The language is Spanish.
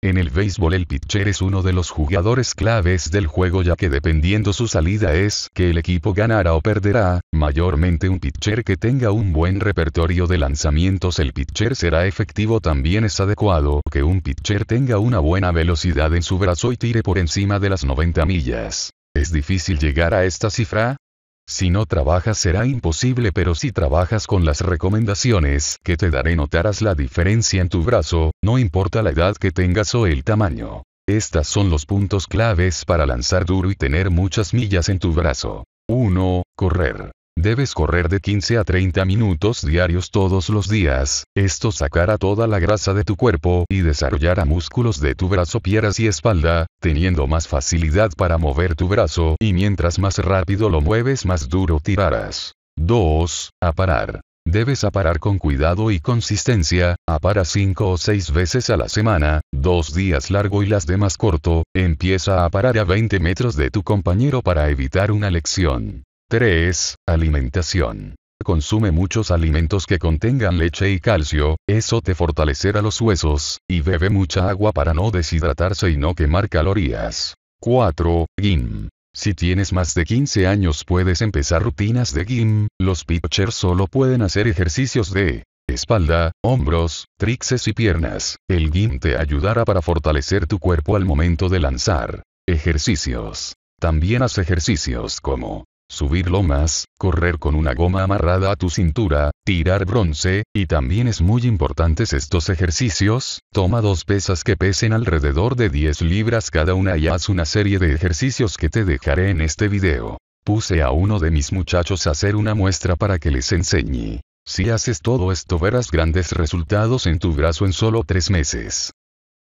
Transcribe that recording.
En el béisbol el pitcher es uno de los jugadores claves del juego ya que dependiendo su salida es que el equipo ganará o perderá, mayormente un pitcher que tenga un buen repertorio de lanzamientos el pitcher será efectivo también es adecuado que un pitcher tenga una buena velocidad en su brazo y tire por encima de las 90 millas. ¿Es difícil llegar a esta cifra? Si no trabajas será imposible, pero si trabajas con las recomendaciones que te daré notarás la diferencia en tu brazo, no importa la edad que tengas o el tamaño. Estas son los puntos claves para lanzar duro y tener muchas millas en tu brazo. 1. Correr. Debes correr de 15 a 30 minutos diarios todos los días, esto sacará toda la grasa de tu cuerpo y desarrollará músculos de tu brazo, piernas y espalda, teniendo más facilidad para mover tu brazo y mientras más rápido lo mueves más duro tirarás. 2. A parar. Debes aparar con cuidado y consistencia, apara 5 o 6 veces a la semana, dos días largo y las demás corto, empieza a parar a 20 metros de tu compañero para evitar una lección. 3. Alimentación. Consume muchos alimentos que contengan leche y calcio, eso te fortalecerá los huesos, y bebe mucha agua para no deshidratarse y no quemar calorías. 4. gim. Si tienes más de 15 años puedes empezar rutinas de gim. los pitchers solo pueden hacer ejercicios de espalda, hombros, trixes y piernas. El gym te ayudará para fortalecer tu cuerpo al momento de lanzar ejercicios. También haz ejercicios como subir lomas, correr con una goma amarrada a tu cintura, tirar bronce, y también es muy importantes estos ejercicios, toma dos pesas que pesen alrededor de 10 libras cada una y haz una serie de ejercicios que te dejaré en este video. Puse a uno de mis muchachos a hacer una muestra para que les enseñe. Si haces todo esto verás grandes resultados en tu brazo en solo 3 meses.